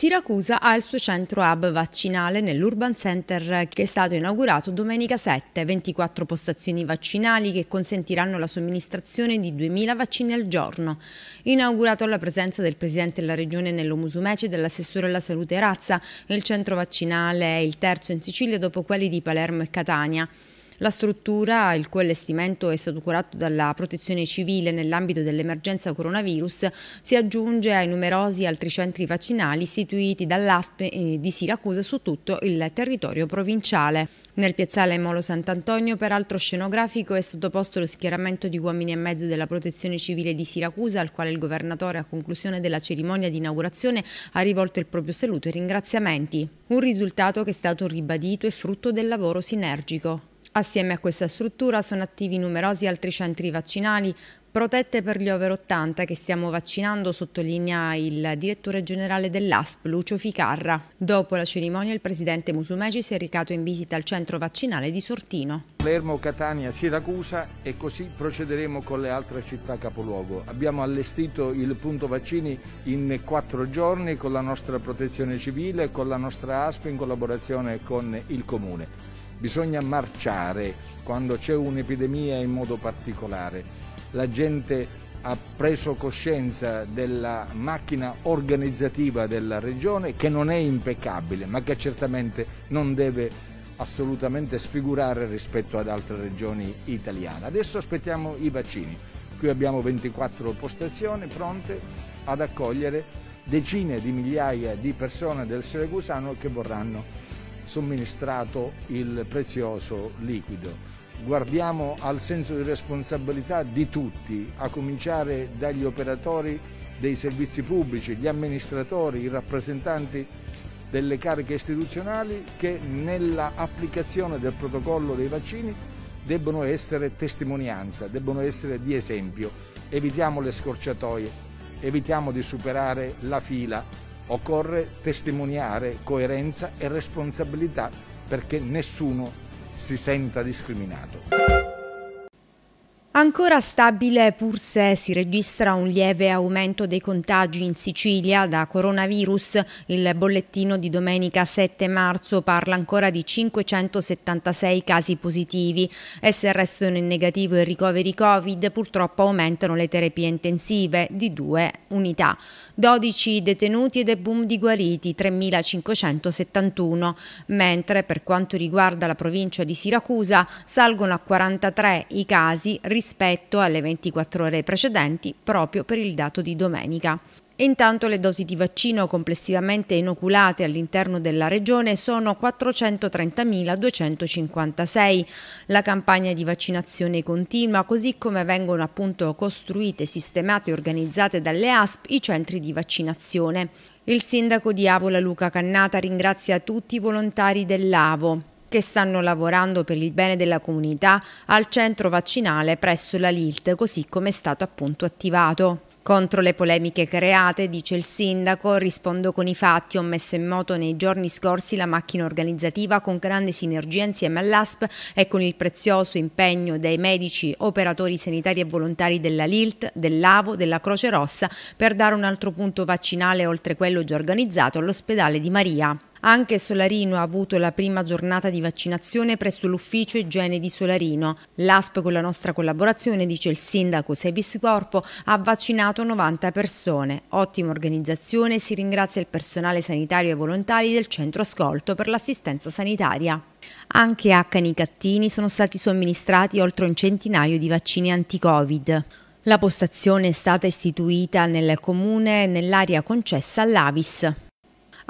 Siracusa ha il suo centro hub vaccinale nell'Urban Center che è stato inaugurato domenica 7, 24 postazioni vaccinali che consentiranno la somministrazione di 2.000 vaccini al giorno. Inaugurato alla presenza del Presidente della Regione Nello Musumeci e dell'assessore alla salute Razza, il centro vaccinale è il terzo in Sicilia dopo quelli di Palermo e Catania. La struttura, il cui allestimento è stato curato dalla Protezione Civile nell'ambito dell'emergenza coronavirus, si aggiunge ai numerosi altri centri vaccinali istituiti dall'ASP di Siracusa su tutto il territorio provinciale. Nel piazzale Molo Sant'Antonio, peraltro scenografico, è stato posto lo schieramento di uomini e mezzo della Protezione Civile di Siracusa, al quale il governatore, a conclusione della cerimonia di inaugurazione, ha rivolto il proprio saluto e ringraziamenti. Un risultato che è stato ribadito e frutto del lavoro sinergico. Assieme a questa struttura sono attivi numerosi altri centri vaccinali protette per gli over 80 che stiamo vaccinando, sottolinea il direttore generale dell'ASP Lucio Ficarra. Dopo la cerimonia il presidente Musumeci si è recato in visita al centro vaccinale di Sortino. Palermo, Catania, Siracusa e così procederemo con le altre città capoluogo. Abbiamo allestito il punto vaccini in quattro giorni con la nostra protezione civile, con la nostra ASP in collaborazione con il comune bisogna marciare quando c'è un'epidemia in modo particolare. La gente ha preso coscienza della macchina organizzativa della regione che non è impeccabile ma che certamente non deve assolutamente sfigurare rispetto ad altre regioni italiane. Adesso aspettiamo i vaccini. Qui abbiamo 24 postazioni pronte ad accogliere decine di migliaia di persone del Siracusano che vorranno somministrato il prezioso liquido. Guardiamo al senso di responsabilità di tutti, a cominciare dagli operatori dei servizi pubblici, gli amministratori, i rappresentanti delle cariche istituzionali che nella applicazione del protocollo dei vaccini debbono essere testimonianza, debbono essere di esempio. Evitiamo le scorciatoie, evitiamo di superare la fila occorre testimoniare coerenza e responsabilità perché nessuno si senta discriminato. Ancora stabile pur se si registra un lieve aumento dei contagi in Sicilia da coronavirus, il bollettino di domenica 7 marzo parla ancora di 576 casi positivi e se restano in negativo i ricoveri Covid purtroppo aumentano le terapie intensive di due unità. 12 detenuti ed è boom di guariti 3.571, mentre per quanto riguarda la provincia di Siracusa salgono a 43 i casi rispetto rispetto alle 24 ore precedenti proprio per il dato di domenica. Intanto le dosi di vaccino complessivamente inoculate all'interno della regione sono 430.256. La campagna di vaccinazione continua, così come vengono appunto costruite, sistemate e organizzate dalle ASP i centri di vaccinazione. Il sindaco di Avola Luca Cannata ringrazia tutti i volontari dell'Avo, che stanno lavorando per il bene della comunità al centro vaccinale presso la LILT, così come è stato appunto attivato. Contro le polemiche create, dice il sindaco, rispondo con i fatti, ho messo in moto nei giorni scorsi la macchina organizzativa con grande sinergia insieme all'ASP e con il prezioso impegno dei medici, operatori sanitari e volontari della LILT, dell'AVO, della Croce Rossa per dare un altro punto vaccinale oltre quello già organizzato all'ospedale di Maria. Anche Solarino ha avuto la prima giornata di vaccinazione presso l'ufficio igiene di Solarino. L'ASP con la nostra collaborazione, dice il sindaco Sebis Corpo, ha vaccinato 90 persone. Ottima organizzazione, si ringrazia il personale sanitario e volontari del centro ascolto per l'assistenza sanitaria. Anche a Canicattini sono stati somministrati oltre un centinaio di vaccini anti-Covid. La postazione è stata istituita nel comune nell'area concessa all'Avis.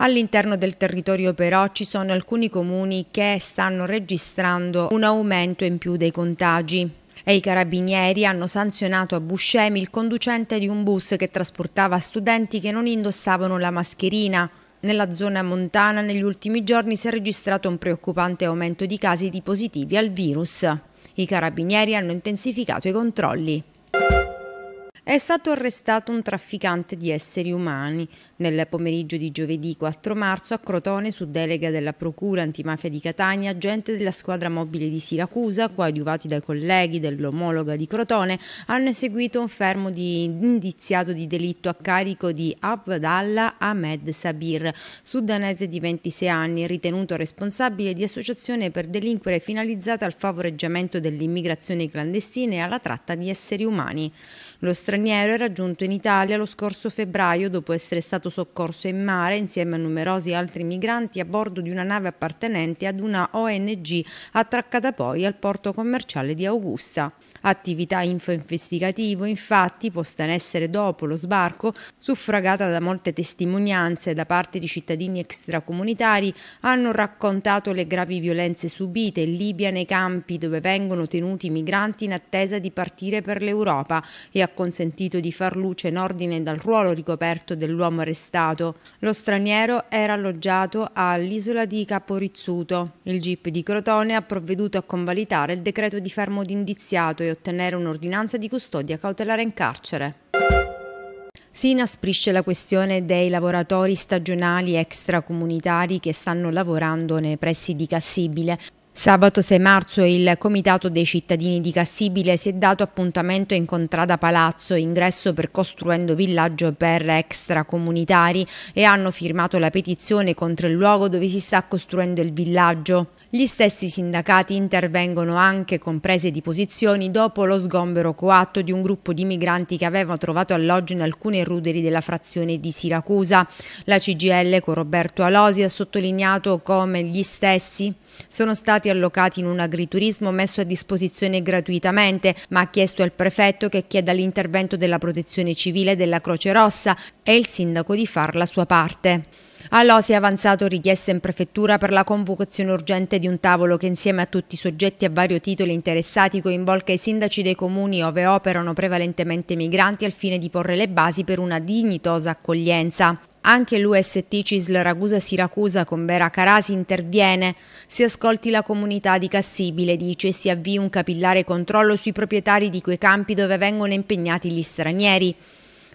All'interno del territorio però ci sono alcuni comuni che stanno registrando un aumento in più dei contagi e i carabinieri hanno sanzionato a Buscemi il conducente di un bus che trasportava studenti che non indossavano la mascherina. Nella zona montana negli ultimi giorni si è registrato un preoccupante aumento di casi di positivi al virus. I carabinieri hanno intensificato i controlli è stato arrestato un trafficante di esseri umani nel pomeriggio di giovedì 4 marzo a Crotone su delega della Procura Antimafia di Catania, agente della squadra mobile di Siracusa, coadiuvati dai colleghi dell'omologa di Crotone, hanno eseguito un fermo di indiziato di delitto a carico di Abdallah Ahmed Sabir, sudanese di 26 anni, ritenuto responsabile di associazione per delinquere finalizzata al favoreggiamento dell'immigrazione clandestina e alla tratta di esseri umani. Lo straniero è raggiunto in Italia lo scorso febbraio dopo essere stato soccorso in mare insieme a numerosi altri migranti a bordo di una nave appartenente ad una ONG attraccata poi al porto commerciale di Augusta. Attività info-investigativo infatti posta in essere dopo lo sbarco, suffragata da molte testimonianze da parte di cittadini extracomunitari, hanno raccontato le gravi violenze subite in Libia nei campi dove vengono tenuti migranti in attesa di partire per l'Europa e ha consentito di far luce in ordine dal ruolo ricoperto dell'uomo arrestato. Lo straniero era alloggiato all'isola di Caporizzuto. Il GIP di Crotone ha provveduto a convalidare il decreto di fermo d'indiziato e ottenere un'ordinanza di custodia cautelare in carcere. Si inasprisce la questione dei lavoratori stagionali extracomunitari che stanno lavorando nei pressi di Cassibile. Sabato 6 marzo il Comitato dei cittadini di Cassibile si è dato appuntamento in Contrada Palazzo, ingresso per costruendo villaggio per extracomunitari e hanno firmato la petizione contro il luogo dove si sta costruendo il villaggio. Gli stessi sindacati intervengono anche con prese di posizioni dopo lo sgombero coatto di un gruppo di migranti che aveva trovato alloggio in alcune ruderi della frazione di Siracusa. La CGL con Roberto Alosi ha sottolineato come gli stessi sono stati allocati in un agriturismo messo a disposizione gratuitamente, ma ha chiesto al prefetto che chieda l'intervento della protezione civile della Croce Rossa e il sindaco di far la sua parte. All'OSI è avanzato richiesta in prefettura per la convocazione urgente di un tavolo che insieme a tutti i soggetti a vario titolo interessati coinvolga i sindaci dei comuni ove operano prevalentemente migranti al fine di porre le basi per una dignitosa accoglienza. Anche l'UST Cisl Ragusa Siracusa con Vera Carasi interviene. Si ascolti la comunità di Cassibile, dice, e si avvii un capillare controllo sui proprietari di quei campi dove vengono impegnati gli stranieri.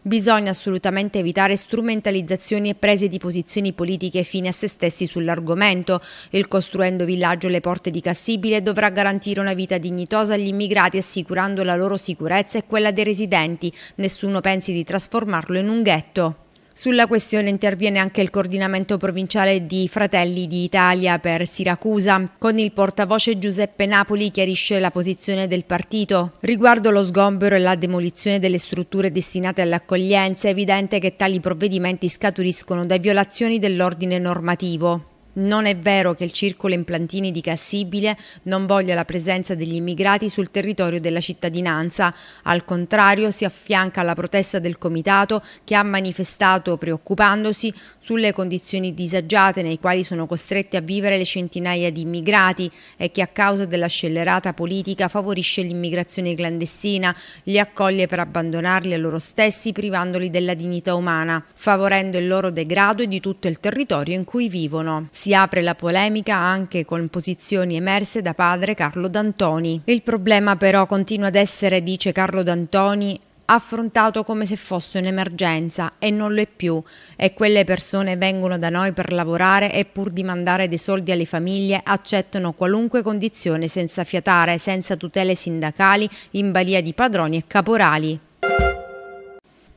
Bisogna assolutamente evitare strumentalizzazioni e prese di posizioni politiche fine a se stessi sull'argomento. Il costruendo villaggio alle porte di Cassibile dovrà garantire una vita dignitosa agli immigrati assicurando la loro sicurezza e quella dei residenti. Nessuno pensi di trasformarlo in un ghetto. Sulla questione interviene anche il coordinamento provinciale di Fratelli d'Italia per Siracusa. Con il portavoce Giuseppe Napoli chiarisce la posizione del partito. Riguardo lo sgombero e la demolizione delle strutture destinate all'accoglienza, è evidente che tali provvedimenti scaturiscono da violazioni dell'ordine normativo. Non è vero che il circolo Implantini di Cassibile non voglia la presenza degli immigrati sul territorio della cittadinanza, al contrario si affianca alla protesta del comitato che ha manifestato preoccupandosi sulle condizioni disagiate nei quali sono costretti a vivere le centinaia di immigrati e che a causa della scellerata politica favorisce l'immigrazione clandestina, li accoglie per abbandonarli a loro stessi privandoli della dignità umana, favorendo il loro degrado e di tutto il territorio in cui vivono. Si apre la polemica anche con posizioni emerse da padre Carlo D'Antoni. Il problema però continua ad essere, dice Carlo D'Antoni, affrontato come se fosse un'emergenza e non lo è più e quelle persone vengono da noi per lavorare e pur di mandare dei soldi alle famiglie accettano qualunque condizione senza fiatare, senza tutele sindacali, in balia di padroni e caporali.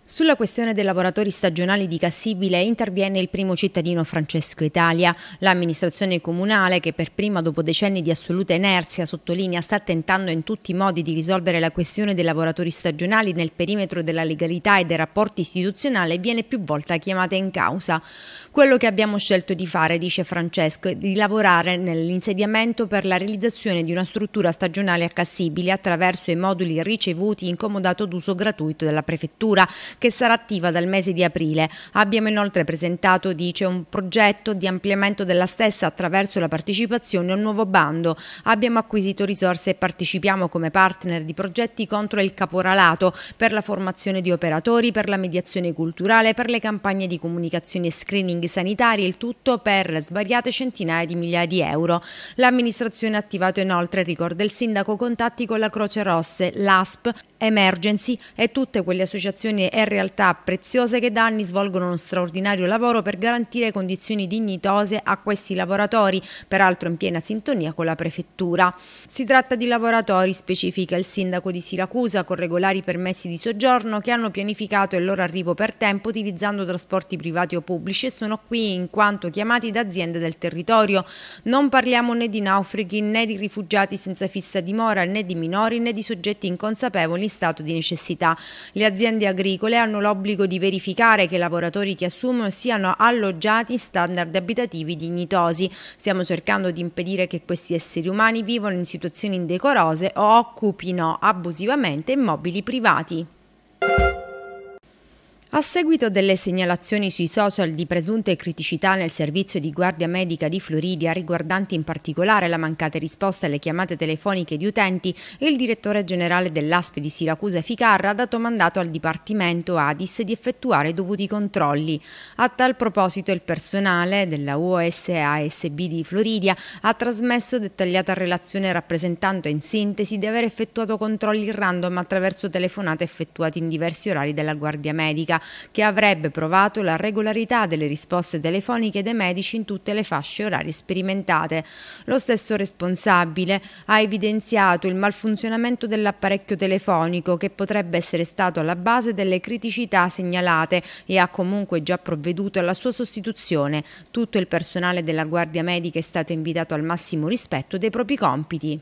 Sulla questione dei lavoratori stagionali di Cassibile interviene il primo cittadino Francesco Italia. L'amministrazione comunale, che per prima dopo decenni di assoluta inerzia, sottolinea, sta tentando in tutti i modi di risolvere la questione dei lavoratori stagionali nel perimetro della legalità e dei rapporti istituzionali, viene più volte chiamata in causa. Quello che abbiamo scelto di fare, dice Francesco, è di lavorare nell'insediamento per la realizzazione di una struttura stagionale a Cassibile attraverso i moduli ricevuti in comodato d'uso gratuito dalla Prefettura che sarà attiva dal mese di aprile. Abbiamo inoltre presentato, dice, un progetto di ampliamento della stessa attraverso la partecipazione a un nuovo bando. Abbiamo acquisito risorse e partecipiamo come partner di progetti contro il caporalato, per la formazione di operatori, per la mediazione culturale, per le campagne di comunicazione e screening sanitari, il tutto per svariate centinaia di migliaia di euro. L'amministrazione ha attivato inoltre, ricorda il sindaco, contatti con la Croce Rosse, l'ASP Emergency e tutte quelle associazioni e realtà preziose che da anni svolgono uno straordinario lavoro per garantire condizioni dignitose a questi lavoratori, peraltro in piena sintonia con la prefettura. Si tratta di lavoratori, specifica il sindaco di Siracusa, con regolari permessi di soggiorno che hanno pianificato il loro arrivo per tempo utilizzando trasporti privati o pubblici e sono qui in quanto chiamati da aziende del territorio. Non parliamo né di naufraghi né di rifugiati senza fissa dimora né di minori né di soggetti inconsapevoli in stato di necessità. Le aziende agricole hanno l'obbligo di verificare che i lavoratori che assumono siano alloggiati in standard abitativi dignitosi. Stiamo cercando di impedire che questi esseri umani vivano in situazioni indecorose o occupino abusivamente immobili privati. A seguito delle segnalazioni sui social di presunte criticità nel servizio di guardia medica di Floridia, riguardanti in particolare la mancata risposta alle chiamate telefoniche di utenti, il direttore generale dell'ASP di Siracusa Ficarra ha dato mandato al Dipartimento ADIS di effettuare i dovuti controlli. A tal proposito il personale della UOS di Floridia ha trasmesso dettagliata relazione rappresentando in sintesi di aver effettuato controlli random attraverso telefonate effettuate in diversi orari della guardia medica che avrebbe provato la regolarità delle risposte telefoniche dei medici in tutte le fasce orarie sperimentate. Lo stesso responsabile ha evidenziato il malfunzionamento dell'apparecchio telefonico che potrebbe essere stato alla base delle criticità segnalate e ha comunque già provveduto alla sua sostituzione. Tutto il personale della Guardia Medica è stato invitato al massimo rispetto dei propri compiti.